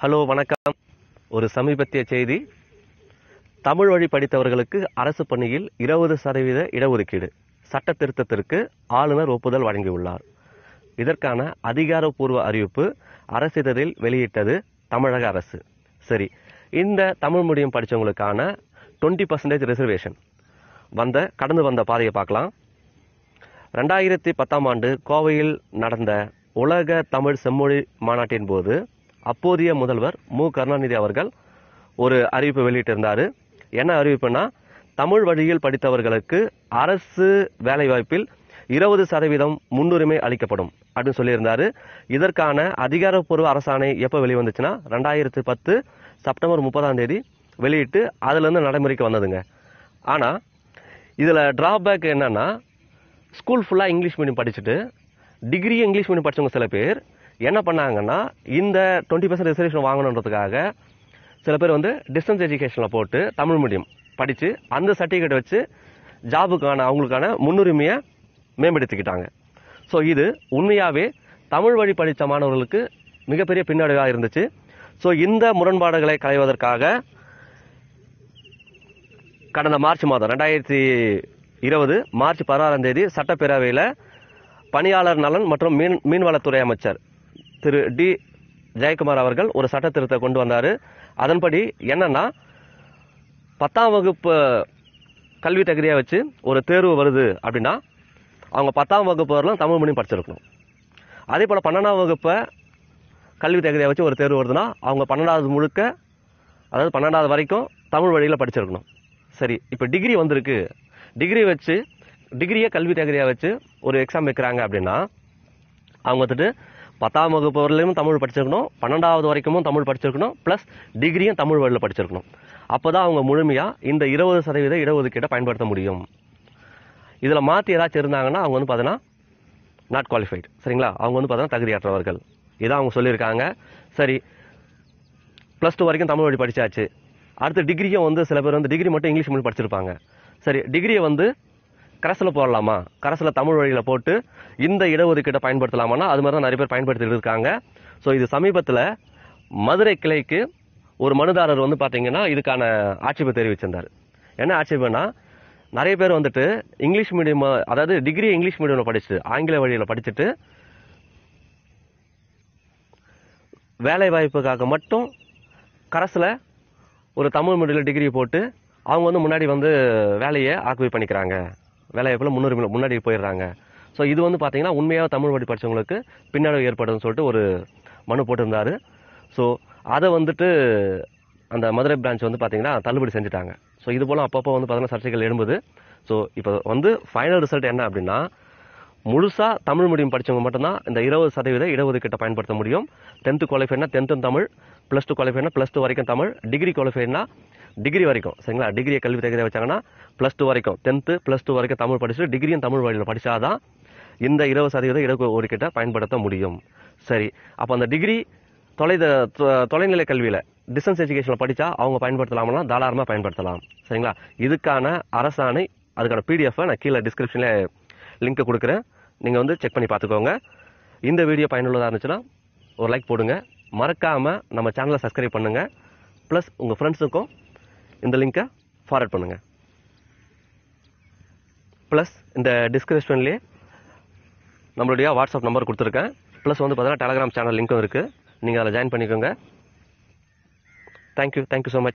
hello வணக்கம் ஒரு சமீபத்திய செய்தி தமிழ் வழி படித்தவர்களுக்கு அரசு பணியில் இருபது சதவீத இடஒதுக்கீடு சட்ட திருத்தத்திற்கு ஆளுநர் ஒப்புதல் வழங்கியுள்ளார் இதற்கான அதிகாரப்பூர்வ அறிவிப்பு அரசிதழில் வெளியிட்டது தமிழக அரசு சரி இந்த தமிழ் மொழியம் படித்தவங்களுக்கான டுவெண்ட்டி பர்சன்டேஜ் ரிசர்வேஷன் வந்த கடந்து வந்த பாதையை பார்க்கலாம் ரெண்டாயிரத்தி பத்தாம் ஆண்டு கோவையில் நடந்த உலக தமிழ் செம்மொழி மாநாட்டின் போது அப்போதைய முதல்வர் மு கருணாநிதி அவர்கள் ஒரு அறிவிப்பு வெளியிட்டிருந்தார் என்ன அறிவிப்புனா தமிழ் வழியில் படித்தவர்களுக்கு அரசு வேலைவாய்ப்பில் இருபது சதவீதம் முன்னுரிமை அளிக்கப்படும் அப்படின்னு சொல்லியிருந்தார் இதற்கான அதிகாரப்பூர்வ அரசாணை எப்போ வெளிவந்துச்சுன்னா ரெண்டாயிரத்து பத்து செப்டம்பர் முப்பதாம் தேதி வெளியிட்டு அதுலேருந்து நடைமுறைக்கு வந்ததுங்க ஆனால் இதில் ட்ராபேக் என்னென்னா ஸ்கூல் ஃபுல்லாக இங்கிலீஷ் மீடியம் படிச்சுட்டு டிகிரி இங்கிலீஷ் மீடியம் படித்தவங்க சில பேர் என்ன பண்ணாங்கன்னா இந்த டுவெண்ட்டி பர்சன்ட் ரிசர்வேஷன் வாங்கணுன்றதுக்காக சில பேர் வந்து டிஸ்டன்ஸ் எஜுகேஷனில் போட்டு தமிழ் மீடியம் படித்து அந்த சர்டிஃபிகேட் வச்சு ஜாபுக்கான அவங்களுக்கான முன்னுரிமையை மேம்படுத்திக்கிட்டாங்க ஸோ இது உண்மையாகவே தமிழ் வழி படித்த மாணவர்களுக்கு மிகப்பெரிய பின்னடைவாக இருந்துச்சு ஸோ இந்த முரண்பாடுகளை களைவதற்காக கடந்த மார்ச் மாதம் ரெண்டாயிரத்தி இருபது மார்ச் பதினாறாம் தேதி சட்டப்பேரவையில் பணியாளர் நலன் மற்றும் மீன் மீன்வளத்துறை அமைச்சர் திரு டி ஜெயக்குமார் அவர்கள் ஒரு சட்ட திருத்தத்தை கொண்டு வந்தார் அதன்படி என்னென்னா பத்தாம் வகுப்பு கல்வி தகுதியாக வச்சு ஒரு தேர்வு வருது அப்படின்னா அவங்க பத்தாம் வகுப்பு வரலாம் தமிழ் மொழி படிச்சிருக்கணும் அதே போல் பன்னெண்டாம் வகுப்பை கல்வி தகுதியாக வச்சு ஒரு தேர்வு வருதுன்னா அவங்க பன்னெண்டாவது முழுக்க அதாவது பன்னெண்டாவது வரைக்கும் தமிழ் வழியில் படிச்சிருக்கணும் சரி இப்போ டிகிரி வந்திருக்கு டிகிரி வச்சு டிகிரியை கல்வி தகுதியாக வச்சு ஒரு எக்ஸாம் வைக்கிறாங்க அப்படின்னா அவங்க வந்துட்டு பத்தாம் வகுப்பு வரலையும் தமிழ் படிச்சிருக்கணும் பன்னெண்டாவது வரைக்கும் தமிழ் படிச்சிருக்கணும் ப்ளஸ் டிகிரியும் தமிழ் வழியில் படிச்சிருக்கணும் அப்போ தான் அவங்க முழுமையாக இந்த இருபது சதவீத இடஒதுக்கீட்டை பயன்படுத்த முடியும் இதில் மாற்றி ஏதாச்சும் இருந்தாங்கன்னா அவங்க வந்து பார்த்தீங்கன்னா நாட் குவாலிஃபைடு சரிங்களா அவங்க வந்து பார்த்தோன்னா தகுதியற்றவர்கள் இதான் அவங்க சொல்லியிருக்காங்க சரி ப்ளஸ் டூ வரைக்கும் தமிழ் வழி படித்தாச்சு அடுத்து டிகிரியும் வந்து சில பேர் வந்து டிகிரி மட்டும் இங்கிலீஷ் மொழி படிச்சிருப்பாங்க சரி டிகிரியை வந்து கரசில் போடலாமா கரசில் தமிழ் வழியில் போட்டு இந்த இடஒதுக்கீட்டை பயன்படுத்தலாமான்னா அது மாதிரி தான் நிறைய பேர் பயன்படுத்திட்டு இருக்காங்க ஸோ இது சமீபத்தில் மதுரை கிளைக்கு ஒரு மனுதாரர் வந்து பார்த்திங்கன்னா இதுக்கான ஆட்சேபம் தெரிவிச்சிருந்தார் என்ன ஆட்சேபம்னா நிறைய பேர் வந்துட்டு இங்கிலீஷ் மீடியம் அதாவது டிகிரி இங்கிலீஷ் மீடியமில் படிச்சுட்டு ஆங்கில வழியில் படிச்சுட்டு வேலை வாய்ப்புக்காக மட்டும் கரஸில் ஒரு தமிழ் மீடியில் டிகிரி போட்டு அவங்க வந்து முன்னாடி வந்து வேலையை ஆக்குவை பண்ணிக்கிறாங்க வேலைவாய்ப்பில் முன்னுரிமை முன்னாடி போயிடுறாங்க ஸோ இது வந்து பார்த்தீங்கன்னா உண்மையாக தமிழ் வழி படித்தவங்களுக்கு பின்னடைவு ஏற்படும்னு சொல்லிட்டு ஒரு மனு போட்டிருந்தார் ஸோ அதை வந்துட்டு அந்த மதுரை பிரான்ச் வந்து பார்த்தீங்கன்னா தள்ளுபடி செஞ்சுட்டாங்க ஸோ இது போல் அப்பப்போ வந்து பார்த்தீங்கன்னா சர்ச்சைகள் எழும்புது ஸோ இப்போ வந்து ஃபைனல் ரிசல்ட் என்ன அப்படின்னா முழுசாக தமிழ் மீடியம் படித்தவங்க மட்டும்தான் இந்த இருபது சதவீத இடஒதுக்கீட்டை பயன்படுத்த முடியும் டென்த்து குவாலிஃபைனா டென்த்தும் தமிழ் ப்ளஸ் டூ குவாலிஃபைனா ப்ளஸ் டூ வரைக்கும் தமிழ் டிகிரி குவாலிஃபைனா டிகிரி வரைக்கும் சரிங்களா டிகிரியை கல்வி தகுதியாக வச்சாங்கன்னா ப்ளஸ் டூ வரைக்கும் டென்த்து ப்ளஸ் டூ வரைக்கும் தமிழ் படிச்சுட்டு டிகிரியும் தமிழ் வழியில் தான் இந்த இருபது சதவீத இடஒதுக்கீட்டை பயன்படுத்த முடியும் சரி அப்போ அந்த டிகிரி தொலை தொலைநிலை கல்வியில் டிஸ்டன்ஸ் எஜுகேஷனில் படித்தா அவங்க பயன்படுத்தலாம்னா தாராளமாக பயன்படுத்தலாம் சரிங்களா இதுக்கான அரசாணை அதுக்கான பிடிஎஃபை நான் கீழே டிஸ்கிரிப்ஷனில் லிங்க்கை கொடுக்குறேன் நீங்கள் வந்து செக் பண்ணி பார்த்துக்கோங்க இந்த வீடியோ பயனுள்ளதாக இருந்துச்சுன்னா ஒரு லைக் போடுங்க மறக்காமல் நம்ம சேனலை சப்ஸ்கிரைப் பண்ணுங்கள் ப்ளஸ் உங்கள் ஃப்ரெண்ட்ஸுக்கும் இந்த லிங்க்கை ஃபார்வர்ட் பண்ணுங்கள் ப்ளஸ் இந்த டிஸ்கிரிப்ஷன்லேயே நம்மளுடைய வாட்ஸ்அப் நம்பர் கொடுத்துருக்கேன் ப்ளஸ் வந்து பார்த்தீங்கன்னா டெலகிராம் சேனல் லிங்க்கும் இருக்குது நீங்கள் அதில் ஜாயின் பண்ணிக்கோங்க தேங்க்யூ தேங்க்யூ ஸோ மச்